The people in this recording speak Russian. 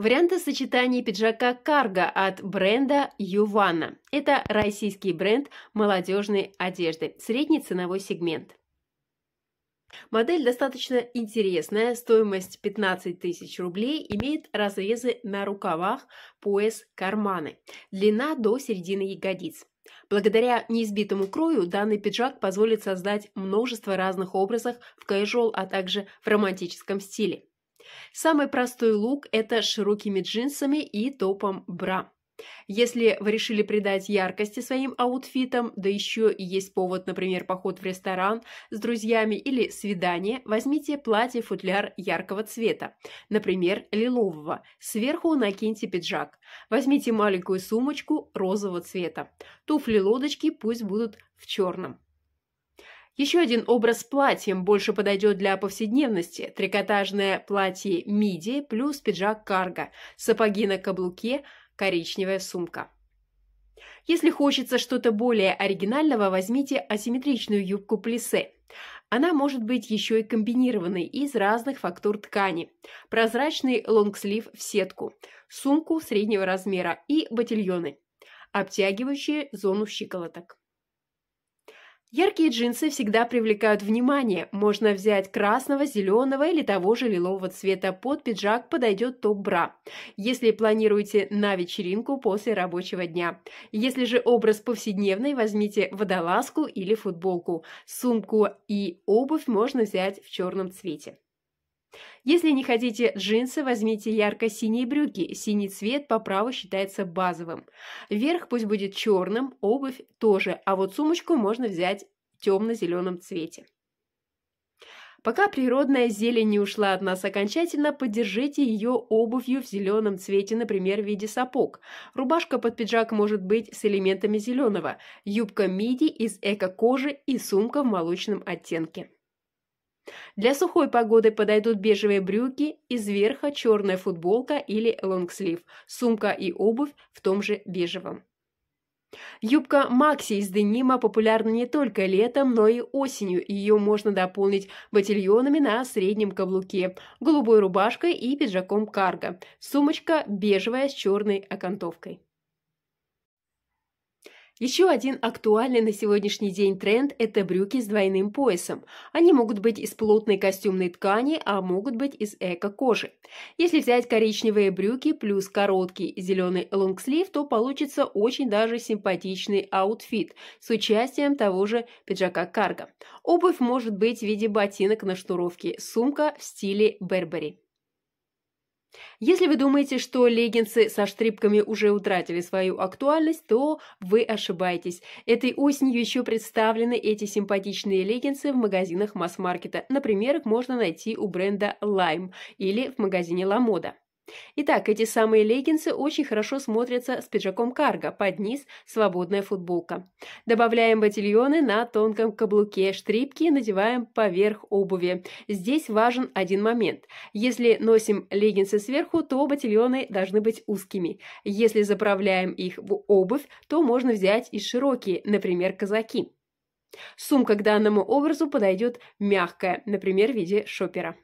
Варианты сочетания пиджака «Карго» от бренда «Ювана». Это российский бренд молодежной одежды, средний ценовой сегмент. Модель достаточно интересная, стоимость 15 тысяч рублей, имеет разрезы на рукавах, пояс, карманы. Длина до середины ягодиц. Благодаря неизбитому крою данный пиджак позволит создать множество разных образов в кэжуал, а также в романтическом стиле. Самый простой лук – это широкими джинсами и топом бра. Если вы решили придать яркости своим аутфитам, да еще и есть повод, например, поход в ресторан с друзьями или свидание, возьмите платье-футляр яркого цвета, например, лилового, сверху накиньте пиджак. Возьмите маленькую сумочку розового цвета. Туфли-лодочки пусть будут в черном. Еще один образ с платьем больше подойдет для повседневности. Трикотажное платье миди плюс пиджак карго, сапоги на каблуке, коричневая сумка. Если хочется что-то более оригинального, возьмите асимметричную юбку плесе. Она может быть еще и комбинированной из разных фактур ткани. Прозрачный лонгслив в сетку, сумку среднего размера и ботильоны, обтягивающие зону щиколоток. Яркие джинсы всегда привлекают внимание. Можно взять красного, зеленого или того же лилового цвета. Под пиджак подойдет топ-бра, если планируете на вечеринку после рабочего дня. Если же образ повседневный, возьмите водолазку или футболку. Сумку и обувь можно взять в черном цвете. Если не хотите джинсы, возьмите ярко-синие брюки. Синий цвет по праву считается базовым. Верх пусть будет черным, обувь тоже, а вот сумочку можно взять в темно-зеленом цвете. Пока природная зелень не ушла от нас окончательно, поддержите ее обувью в зеленом цвете, например, в виде сапог. Рубашка под пиджак может быть с элементами зеленого, юбка миди из эко-кожи и сумка в молочном оттенке. Для сухой погоды подойдут бежевые брюки, из верха черная футболка или лонгслив, сумка и обувь в том же бежевом. Юбка Макси из денима популярна не только летом, но и осенью. Ее можно дополнить ботильонами на среднем каблуке, голубой рубашкой и пиджаком карго. Сумочка бежевая с черной окантовкой. Еще один актуальный на сегодняшний день тренд – это брюки с двойным поясом. Они могут быть из плотной костюмной ткани, а могут быть из эко-кожи. Если взять коричневые брюки плюс короткий зеленый лонгслив, то получится очень даже симпатичный аутфит с участием того же пиджака карго. Обувь может быть в виде ботинок на шнуровке, сумка в стиле Бербери. Если вы думаете, что леггинсы со штрипками уже утратили свою актуальность, то вы ошибаетесь. Этой осенью еще представлены эти симпатичные леггинсы в магазинах масс-маркета. Например, их можно найти у бренда Lime или в магазине La Moda. Итак, эти самые леггинсы очень хорошо смотрятся с пиджаком карго, под низ свободная футболка. Добавляем ботильоны на тонком каблуке, штрипки надеваем поверх обуви. Здесь важен один момент. Если носим леггинсы сверху, то ботильоны должны быть узкими. Если заправляем их в обувь, то можно взять и широкие, например, казаки. Сумка к данному образу подойдет мягкая, например, в виде шопера.